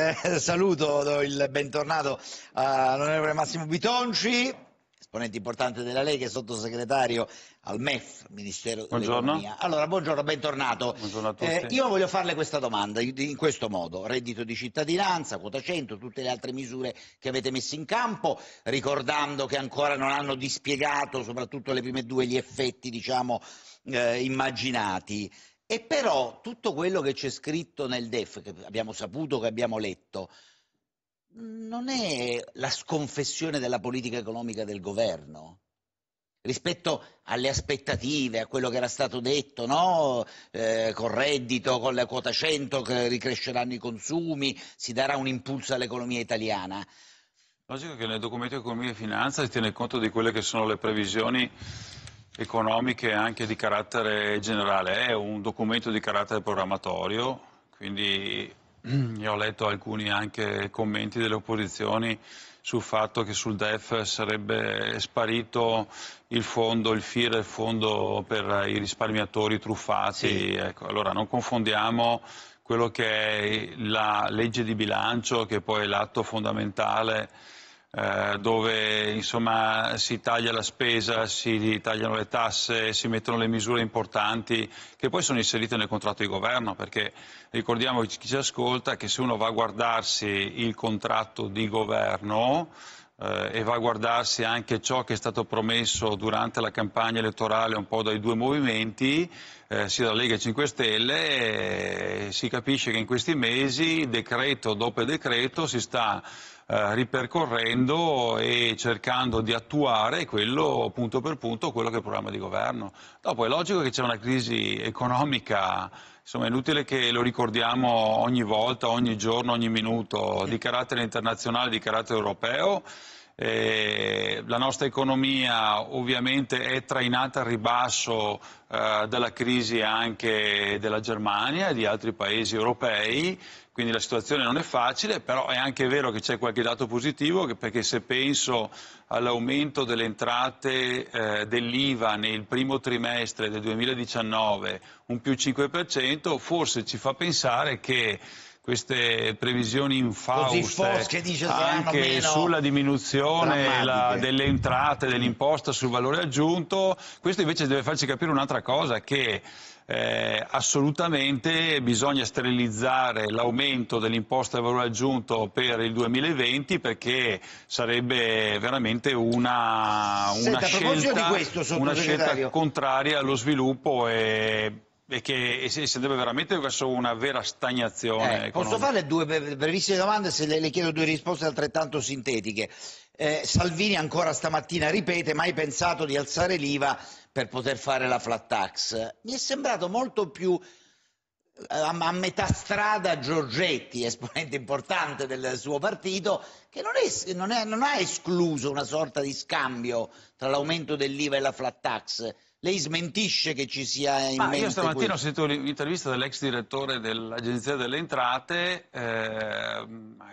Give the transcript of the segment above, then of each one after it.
Eh, saluto, do il bentornato eh, all'onorevole Massimo Bitonci, esponente importante della Lega e sottosegretario al MEF, Ministero dell'Economia. Allora, buongiorno, bentornato. Buongiorno a tutti. Eh, io voglio farle questa domanda in questo modo. Reddito di cittadinanza, quota 100, tutte le altre misure che avete messo in campo, ricordando che ancora non hanno dispiegato, soprattutto le prime due, gli effetti, diciamo, eh, immaginati. E però tutto quello che c'è scritto nel DEF, che abbiamo saputo, che abbiamo letto, non è la sconfessione della politica economica del governo rispetto alle aspettative, a quello che era stato detto, no? eh, col reddito, con la quota 100 che ricresceranno i consumi, si darà un impulso all'economia italiana. Logico che nel documento di economia e finanza si tiene conto di quelle che sono le previsioni economiche anche di carattere generale, è un documento di carattere programmatorio, quindi mm, io ho letto alcuni anche commenti delle opposizioni sul fatto che sul DEF sarebbe sparito il fondo, il FIR, il fondo per i risparmiatori truffati. Sì. Ecco, allora non confondiamo quello che è la legge di bilancio, che poi è l'atto fondamentale eh, dove insomma, si taglia la spesa, si tagliano le tasse, si mettono le misure importanti che poi sono inserite nel contratto di governo, perché ricordiamo chi ci ascolta che se uno va a guardarsi il contratto di governo eh, e va a guardarsi anche ciò che è stato promesso durante la campagna elettorale un po' dai due movimenti, eh, sia la Lega e 5 Stelle, e si capisce che in questi mesi, decreto dopo decreto, si sta eh, ripercorrendo e cercando di attuare quello punto per punto quello che è il programma di governo. Dopo è logico che c'è una crisi economica insomma è inutile che lo ricordiamo ogni volta, ogni giorno, ogni minuto, di carattere internazionale, di carattere europeo eh, la nostra economia ovviamente è trainata al ribasso eh, dalla crisi anche della Germania e di altri paesi europei, quindi la situazione non è facile, però è anche vero che c'è qualche dato positivo perché se penso all'aumento delle entrate eh, dell'IVA nel primo trimestre del 2019, un più 5%, forse ci fa pensare che queste previsioni infauste anche sulla diminuzione la, delle entrate dell'imposta sul valore aggiunto, questo invece deve farci capire un'altra cosa che eh, assolutamente bisogna sterilizzare l'aumento dell'imposta del valore aggiunto per il 2020 perché sarebbe veramente una, una scelta, questo, una scelta contraria allo sviluppo e e che si andrebbe veramente verso una vera stagnazione. Eh, posso fare due brevissime domande se le, le chiedo due risposte altrettanto sintetiche. Eh, Salvini ancora stamattina ripete mai pensato di alzare l'IVA per poter fare la flat tax. Mi è sembrato molto più eh, a, metà strada Giorgetti, esponente importante del suo partito, che non, è, non, è, non ha escluso una sorta di scambio tra l'aumento dell'IVA e la flat tax. Lei smentisce che ci sia in Ma mente Io stamattina questo. ho sentito un'intervista dell'ex direttore dell'Agenzia delle Entrate, eh,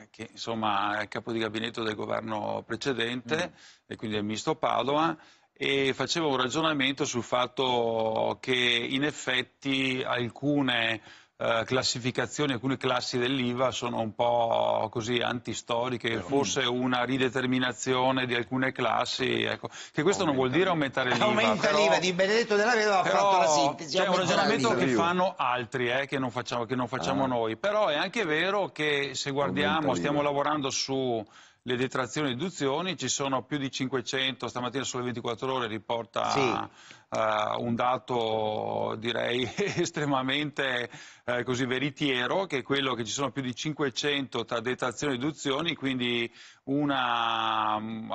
che insomma è capo di gabinetto del governo precedente, mm. e quindi del ministro Padova, e faceva un ragionamento sul fatto che in effetti alcune eh, classificazioni, alcune classi dell'IVA sono un po' così antistoriche, Però, forse mm. una rideterminazione di alcune classi, ecco. che questo non vuol dire aumentare l'IVA. Aumenta l'IVA di Benedetto della Vedova ha fatto la sintesi. C'è un ragionamento che fanno altri, eh, che non facciamo, che non facciamo ah. noi, però è anche vero che se guardiamo, stiamo lavorando su le detrazioni e deduzioni, ci sono più di 500, stamattina sulle 24 ore riporta sì. uh, un dato direi estremamente uh, così veritiero, che è quello che ci sono più di 500 tra detrazioni e deduzioni, quindi una, mm,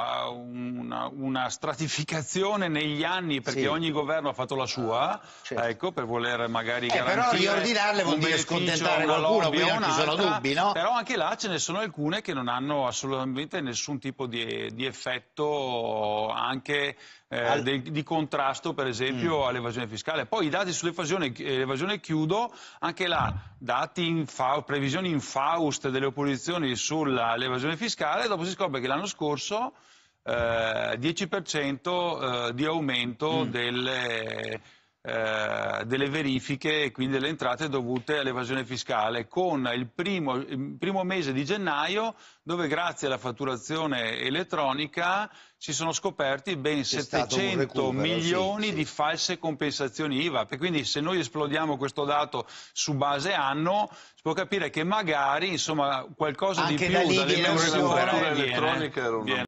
con una stratificazione negli anni perché sì. ogni governo ha fatto la sua, ah, certo. ecco, per voler magari eh, garantire... Però riordinarle vuol dire scontentare qualcuno, qui non ci sono dubbi, no? Però anche là ce ne sono alcune che non hanno assolutamente nessun tipo di, di effetto anche... Eh, Al... de, di contrasto per esempio mm. all'evasione fiscale. Poi i dati sull'evasione eh, chiudo, anche là dati in fa, previsioni infauste delle opposizioni sull'evasione fiscale, dopo si scopre che l'anno scorso eh, 10% eh, di aumento mm. delle, eh, delle, verifiche e quindi delle entrate dovute all'evasione fiscale, con il primo, il primo mese di gennaio dove grazie alla fatturazione elettronica si sono scoperti ben 700 recupero, milioni sì, sì. di false compensazioni IVA. E quindi se noi esplodiamo questo dato su base anno, si può capire che magari insomma, qualcosa Anche di più da dalle dimensioni elettronica era una...